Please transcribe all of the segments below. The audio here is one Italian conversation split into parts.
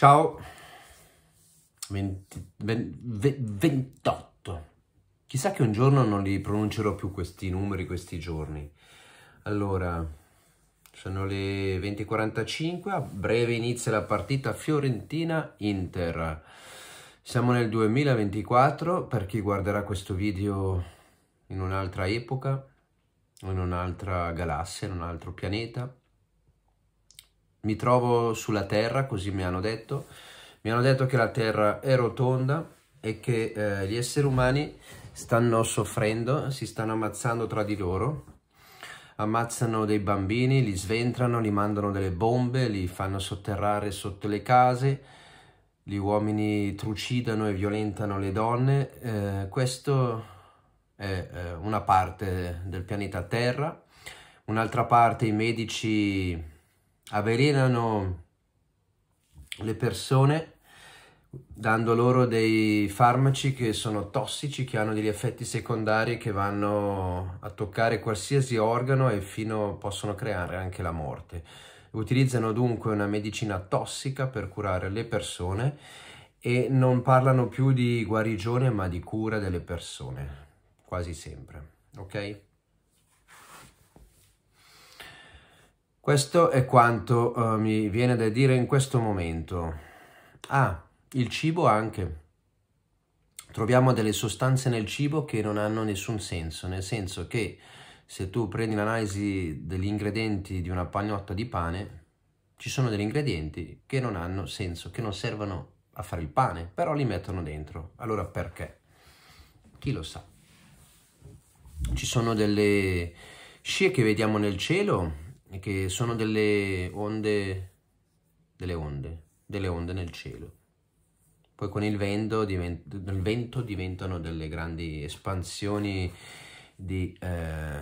Ciao. 20, 20, 28. Chissà che un giorno non li pronuncerò più questi numeri, questi giorni. Allora, sono le 20.45, a breve inizia la partita Fiorentina-Inter. Siamo nel 2024, per chi guarderà questo video in un'altra epoca, in un'altra galassia, in un altro pianeta. Mi trovo sulla Terra, così mi hanno detto. Mi hanno detto che la Terra è rotonda e che eh, gli esseri umani stanno soffrendo, si stanno ammazzando tra di loro. Ammazzano dei bambini, li sventrano, li mandano delle bombe, li fanno sotterrare sotto le case, gli uomini trucidano e violentano le donne. Eh, questo è eh, una parte del pianeta Terra. Un'altra parte i medici avvelenano le persone dando loro dei farmaci che sono tossici, che hanno degli effetti secondari che vanno a toccare qualsiasi organo e fino possono creare anche la morte. Utilizzano dunque una medicina tossica per curare le persone e non parlano più di guarigione ma di cura delle persone, quasi sempre, ok? Questo è quanto uh, mi viene da dire in questo momento. Ah, il cibo anche. Troviamo delle sostanze nel cibo che non hanno nessun senso, nel senso che se tu prendi l'analisi degli ingredienti di una pagnotta di pane, ci sono degli ingredienti che non hanno senso, che non servono a fare il pane, però li mettono dentro. Allora perché? Chi lo sa? Ci sono delle scie che vediamo nel cielo e che sono delle onde, delle onde, delle onde nel cielo. Poi con il vento, divent il vento diventano delle grandi espansioni di, eh,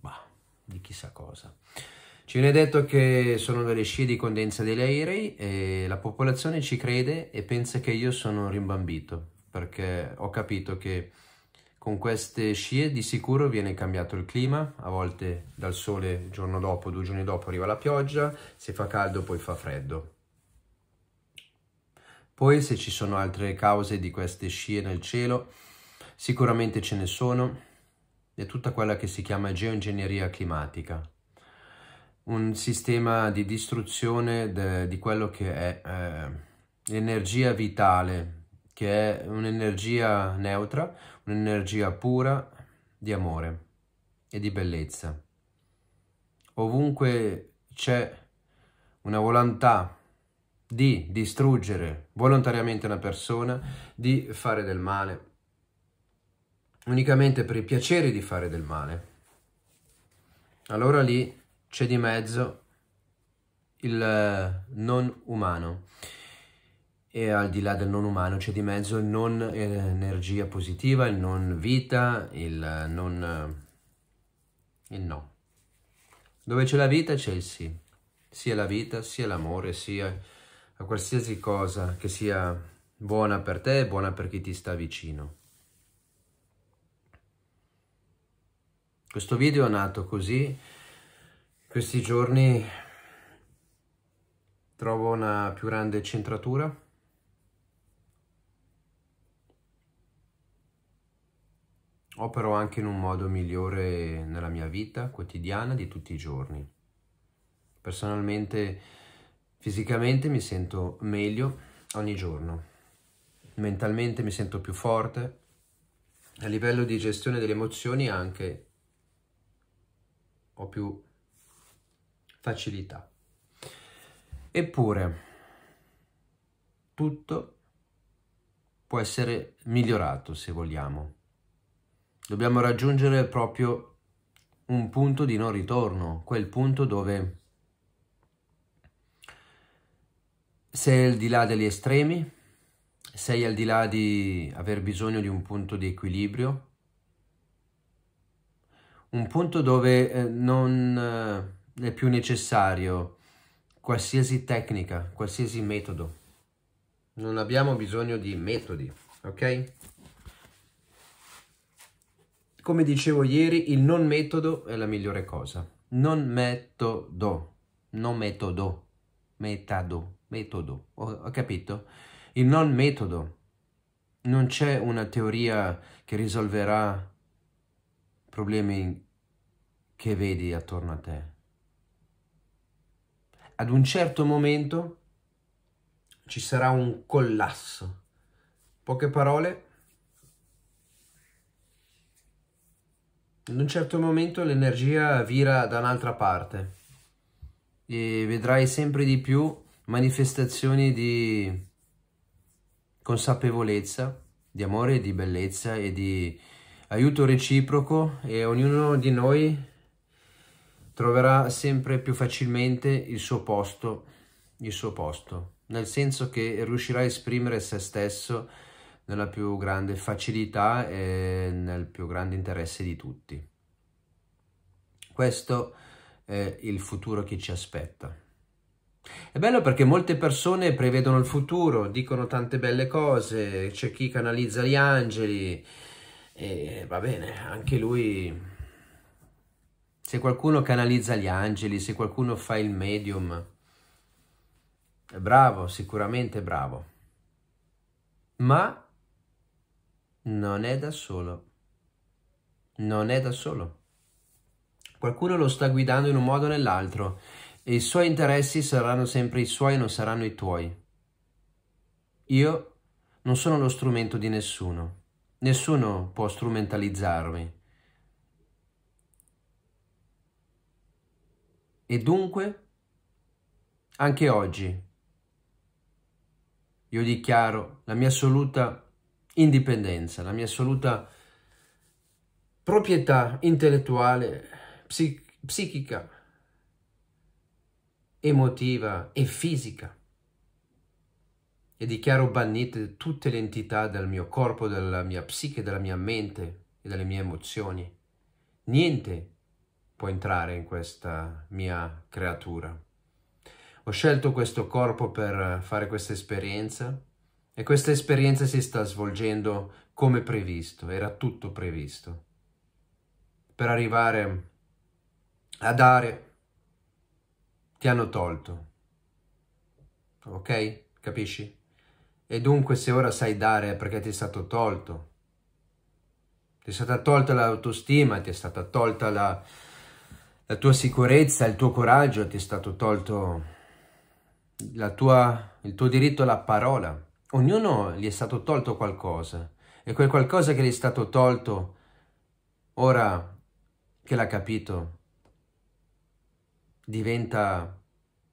bah, di chissà cosa. Ci viene detto che sono delle scie di condensa degli aerei e la popolazione ci crede e pensa che io sono rimbambito perché ho capito che con queste scie di sicuro viene cambiato il clima, a volte dal sole giorno dopo, due giorni dopo arriva la pioggia, se fa caldo poi fa freddo. Poi se ci sono altre cause di queste scie nel cielo, sicuramente ce ne sono, è tutta quella che si chiama geoingegneria climatica, un sistema di distruzione de, di quello che è eh, l'energia vitale che è un'energia neutra, un'energia pura di amore e di bellezza. Ovunque c'è una volontà di distruggere volontariamente una persona, di fare del male, unicamente per il piacere di fare del male, allora lì c'è di mezzo il non umano e al di là del non umano c'è di mezzo il non energia positiva, il non vita, il non... Eh, il no. Dove c'è la vita c'è il sì, sia la vita, sia l'amore, sia a qualsiasi cosa che sia buona per te e buona per chi ti sta vicino. Questo video è nato così, questi giorni trovo una più grande centratura opero anche in un modo migliore nella mia vita quotidiana di tutti i giorni. Personalmente, fisicamente mi sento meglio ogni giorno, mentalmente mi sento più forte, a livello di gestione delle emozioni anche ho più facilità. Eppure, tutto può essere migliorato se vogliamo dobbiamo raggiungere proprio un punto di non ritorno, quel punto dove sei al di là degli estremi, sei al di là di aver bisogno di un punto di equilibrio, un punto dove eh, non eh, è più necessario qualsiasi tecnica, qualsiasi metodo. Non abbiamo bisogno di metodi, ok? Come dicevo ieri, il non metodo è la migliore cosa. Non metodo, non metodo, metado, metodo, ho, ho capito? Il non metodo. Non c'è una teoria che risolverà problemi che vedi attorno a te. Ad un certo momento ci sarà un collasso. Poche parole, In un certo momento l'energia vira da un'altra parte e vedrai sempre di più manifestazioni di consapevolezza, di amore, di bellezza e di aiuto reciproco e ognuno di noi troverà sempre più facilmente il suo posto, il suo posto, nel senso che riuscirà a esprimere se stesso nella più grande facilità e nel più grande interesse di tutti. Questo è il futuro che ci aspetta. È bello perché molte persone prevedono il futuro, dicono tante belle cose, c'è chi canalizza gli angeli e va bene, anche lui... Se qualcuno canalizza gli angeli, se qualcuno fa il medium, è bravo, sicuramente bravo. Ma non è da solo. Non è da solo. Qualcuno lo sta guidando in un modo o nell'altro e i suoi interessi saranno sempre i suoi e non saranno i tuoi. Io non sono lo strumento di nessuno. Nessuno può strumentalizzarmi. E dunque, anche oggi, io dichiaro la mia assoluta indipendenza, la mia assoluta proprietà intellettuale, psich psichica, emotiva e fisica. E dichiaro bannite tutte le entità del mio corpo, della mia psiche, della mia mente e delle mie emozioni. Niente può entrare in questa mia creatura. Ho scelto questo corpo per fare questa esperienza e questa esperienza si sta svolgendo come previsto, era tutto previsto, per arrivare a dare, ti hanno tolto. Ok? Capisci? E dunque se ora sai dare è perché ti è stato tolto. Ti è stata tolta l'autostima, ti è stata tolta la, la tua sicurezza, il tuo coraggio, ti è stato tolto tua, il tuo diritto alla parola. Ognuno gli è stato tolto qualcosa e quel qualcosa che gli è stato tolto, ora che l'ha capito, diventa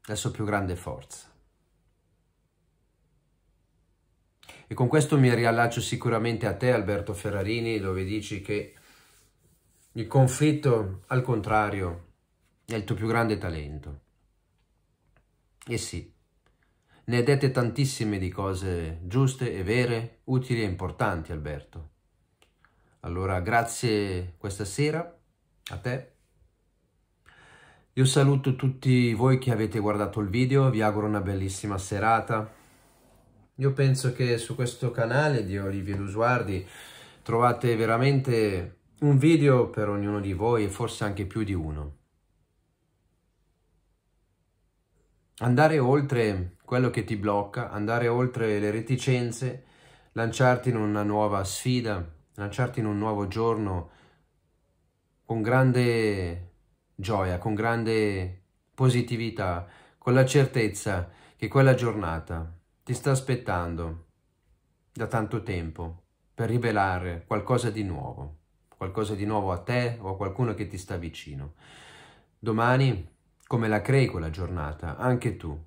la sua più grande forza. E con questo mi riallaccio sicuramente a te, Alberto Ferrarini, dove dici che il conflitto, al contrario, è il tuo più grande talento. E sì, ne dette tantissime di cose giuste e vere, utili e importanti, Alberto. Allora, grazie questa sera a te. Io saluto tutti voi che avete guardato il video, vi auguro una bellissima serata. Io penso che su questo canale di Olivier Lusuardi trovate veramente un video per ognuno di voi e forse anche più di uno. andare oltre quello che ti blocca, andare oltre le reticenze, lanciarti in una nuova sfida, lanciarti in un nuovo giorno con grande gioia, con grande positività, con la certezza che quella giornata ti sta aspettando da tanto tempo per rivelare qualcosa di nuovo, qualcosa di nuovo a te o a qualcuno che ti sta vicino. Domani come la crei quella giornata, anche tu.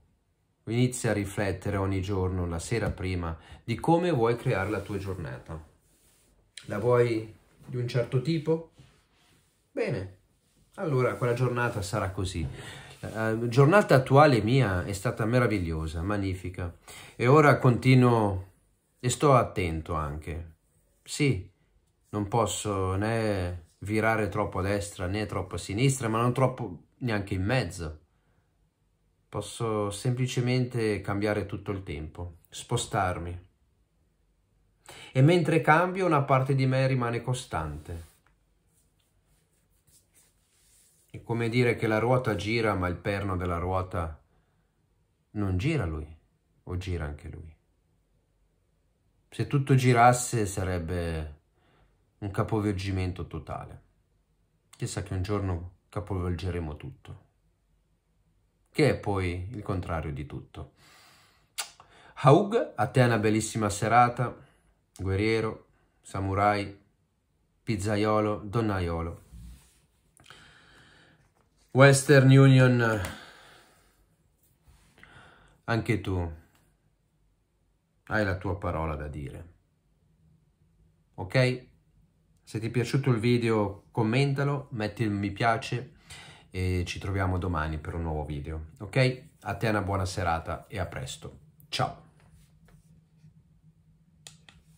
Inizia a riflettere ogni giorno, la sera prima, di come vuoi creare la tua giornata. La vuoi di un certo tipo? Bene, allora quella giornata sarà così. La eh, giornata attuale mia è stata meravigliosa, magnifica. E ora continuo e sto attento anche. Sì, non posso né virare troppo a destra né troppo a sinistra, ma non troppo neanche in mezzo. Posso semplicemente cambiare tutto il tempo, spostarmi. E mentre cambio una parte di me rimane costante. È come dire che la ruota gira ma il perno della ruota non gira lui o gira anche lui. Se tutto girasse sarebbe un capovergimento totale. Chissà che un giorno capovolgeremo tutto. Che è poi il contrario di tutto. Haug, a te una bellissima serata, guerriero, samurai, pizzaiolo, donnaiolo. Western Union, anche tu hai la tua parola da dire. Ok? Se ti è piaciuto il video commentalo, metti il mi piace e ci troviamo domani per un nuovo video. Ok? A te una buona serata e a presto. Ciao!